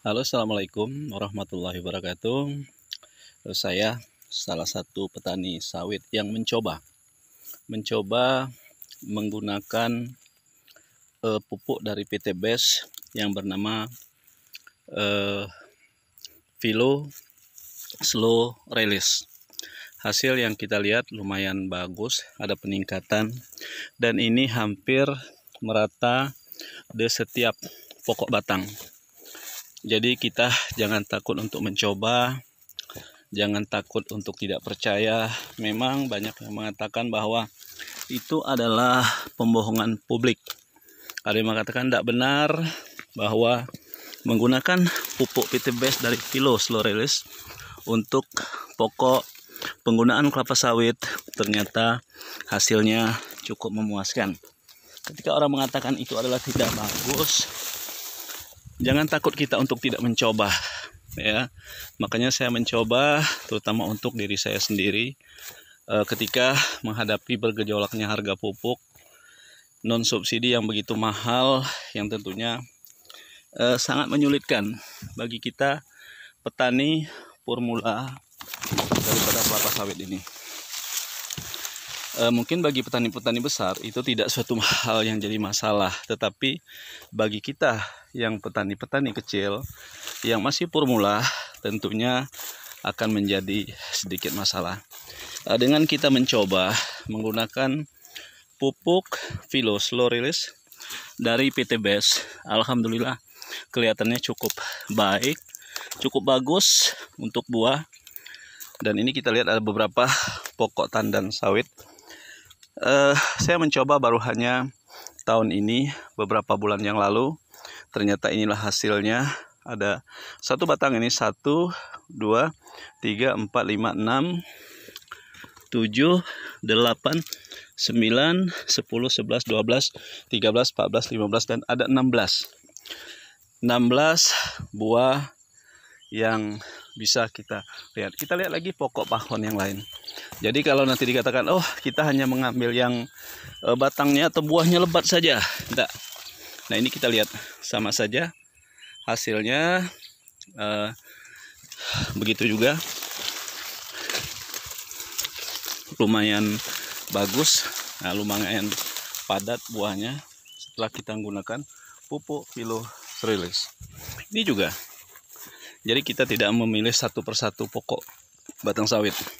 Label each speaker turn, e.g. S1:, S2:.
S1: Halo Assalamualaikum warahmatullahi wabarakatuh eh, Saya salah satu petani sawit yang mencoba Mencoba menggunakan uh, pupuk dari PT BES yang bernama uh, Slow Release Hasil yang kita lihat lumayan bagus, ada peningkatan Dan ini hampir merata di setiap pokok batang jadi kita jangan takut untuk mencoba, jangan takut untuk tidak percaya. Memang banyak yang mengatakan bahwa itu adalah pembohongan publik. Ada yang mengatakan tidak benar bahwa menggunakan pupuk PT Best dari Philo Slorelis untuk pokok penggunaan kelapa sawit ternyata hasilnya cukup memuaskan. Ketika orang mengatakan itu adalah tidak bagus, jangan takut kita untuk tidak mencoba ya makanya saya mencoba terutama untuk diri saya sendiri eh, ketika menghadapi bergejolaknya harga pupuk non subsidi yang begitu mahal yang tentunya eh, sangat menyulitkan bagi kita petani formula daripada kelapa sawit ini. Eh, mungkin bagi petani-petani besar itu tidak suatu hal yang jadi masalah, tetapi bagi kita yang petani-petani kecil yang masih purmula tentunya akan menjadi sedikit masalah. Eh, dengan kita mencoba menggunakan pupuk Vilo slow release dari PT Best, alhamdulillah kelihatannya cukup baik, cukup bagus untuk buah. Dan ini kita lihat ada beberapa pokok tandan sawit uh, saya mencoba baru hanya tahun ini beberapa bulan yang lalu ternyata inilah hasilnya ada satu batang ini satu dua tiga empat lima enam tujuh delapan sembilan sepuluh sebelas dua belas tiga belas empat belas lima belas dan ada enam belas enam belas buah yang bisa kita lihat. Kita lihat lagi pokok pahon yang lain. Jadi kalau nanti dikatakan, oh kita hanya mengambil yang uh, batangnya atau buahnya lebat saja, tidak. Nah ini kita lihat sama saja hasilnya Uh, begitu juga, lumayan bagus, nah, lumayan padat buahnya setelah kita gunakan pupuk filo Ini juga jadi kita tidak memilih satu persatu pokok batang sawit.